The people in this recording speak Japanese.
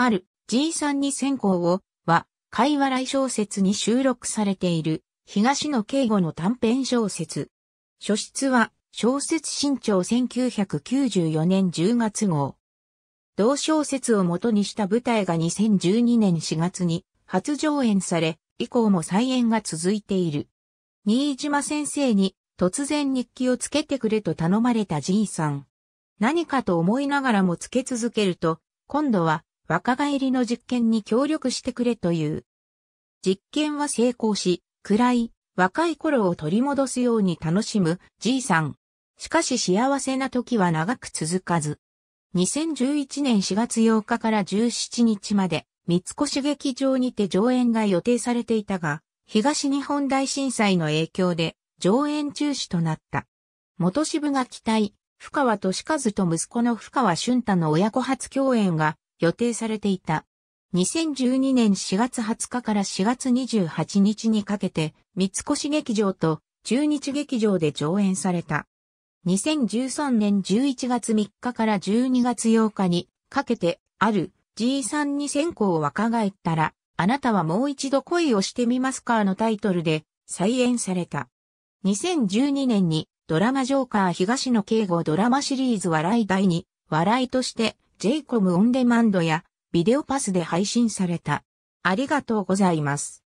ある G3 に先行をは、会話来小説に収録されている東野敬吾の短編小説。書室は小説新潮1994年10月号。同小説を元にした舞台が2012年4月に初上演され、以降も再演が続いている。新島先生に突然日記をつけてくれと頼まれた G さん。何かと思いながらもつけ続けると、今度は若返りの実験に協力してくれという。実験は成功し、暗い、若い頃を取り戻すように楽しむじいさん。しかし幸せな時は長く続かず。2011年4月8日から17日まで、三越劇場にて上演が予定されていたが、東日本大震災の影響で上演中止となった。元支部が期待、深川利和と息子の深川俊太の親子初共演が予定されていた。2012年4月20日から4月28日にかけて、三越劇場と中日劇場で上演された。2013年11月3日から12月8日にかけて、ある G さんに線香を若返ったら、あなたはもう一度恋をしてみますかのタイトルで再演された。2012年にドラマジョーカー東野圭吾ドラマシリーズ笑い第2、笑いとしてジェイコムオンデマンドやビデオパスで配信された。ありがとうございます。